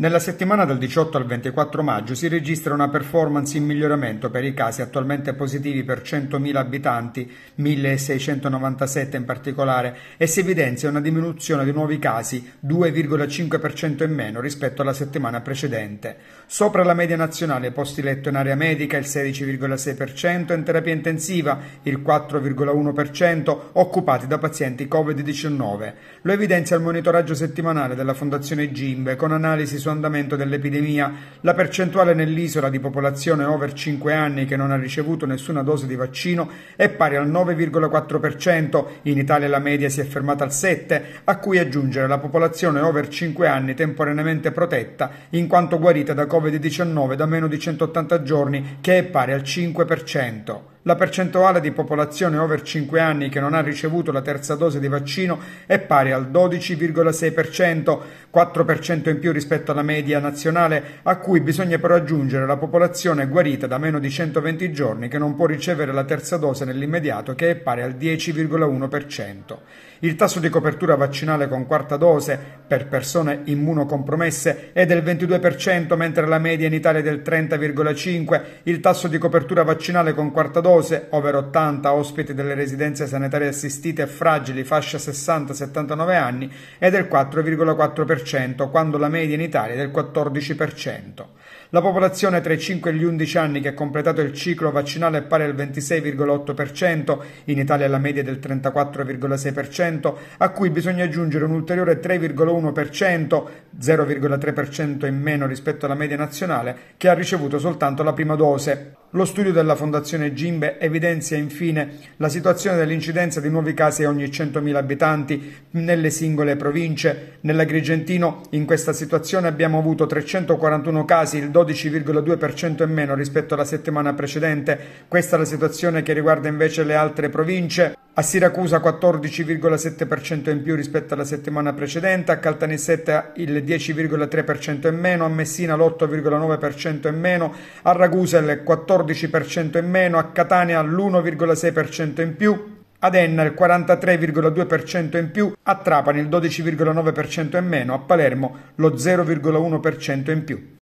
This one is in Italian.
Nella settimana dal 18 al 24 maggio si registra una performance in miglioramento per i casi attualmente positivi per 100.000 abitanti, 1.697 in particolare, e si evidenzia una diminuzione di nuovi casi, 2,5% in meno rispetto alla settimana precedente. Sopra la media nazionale posti letto in area medica il 16,6%, in terapia intensiva il 4,1%, occupati da pazienti Covid-19. Lo evidenzia il monitoraggio settimanale della Fondazione Gimbe con analisi su andamento dell'epidemia, la percentuale nell'isola di popolazione over 5 anni che non ha ricevuto nessuna dose di vaccino è pari al 9,4%, in Italia la media si è fermata al 7%, a cui aggiungere la popolazione over 5 anni temporaneamente protetta in quanto guarita da Covid-19 da meno di 180 giorni che è pari al 5%. La percentuale di popolazione over 5 anni che non ha ricevuto la terza dose di vaccino è pari al 12,6%, 4% in più rispetto alla media nazionale, a cui bisogna però aggiungere la popolazione guarita da meno di 120 giorni che non può ricevere la terza dose nell'immediato, che è pari al 10,1%. Il tasso di copertura vaccinale con quarta dose per persone immunocompromesse è del 22%, mentre la media in Italia è del 30,5%. Il tasso di copertura vaccinale con quarta dose overdose, over 80, ospiti delle residenze sanitarie assistite e fragili, fascia 60-79 anni, è del 4,4%, quando la media in Italia è del 14%. La popolazione tra i 5 e gli 11 anni che ha completato il ciclo vaccinale è pari al 26,8%, in Italia la media è del 34,6%, a cui bisogna aggiungere un ulteriore 3,1%, 0,3% in meno rispetto alla media nazionale, che ha ricevuto soltanto la prima dose. Lo studio della Fondazione Gimbe evidenzia infine la situazione dell'incidenza di nuovi casi ogni 100.000 abitanti nelle singole province. Nell'Agrigentino in questa situazione abbiamo avuto 341 casi, il 12,2% in meno rispetto alla settimana precedente. Questa è la situazione che riguarda invece le altre province a Siracusa 14,7% in più rispetto alla settimana precedente, a Caltanissetta il 10,3% in meno, a Messina l'8,9% in meno, a Ragusa il 14% in meno, a Catania l'1,6% in più, ad Enna il 43,2% in più, a Trapani il 12,9% in meno, a Palermo lo 0,1% in più.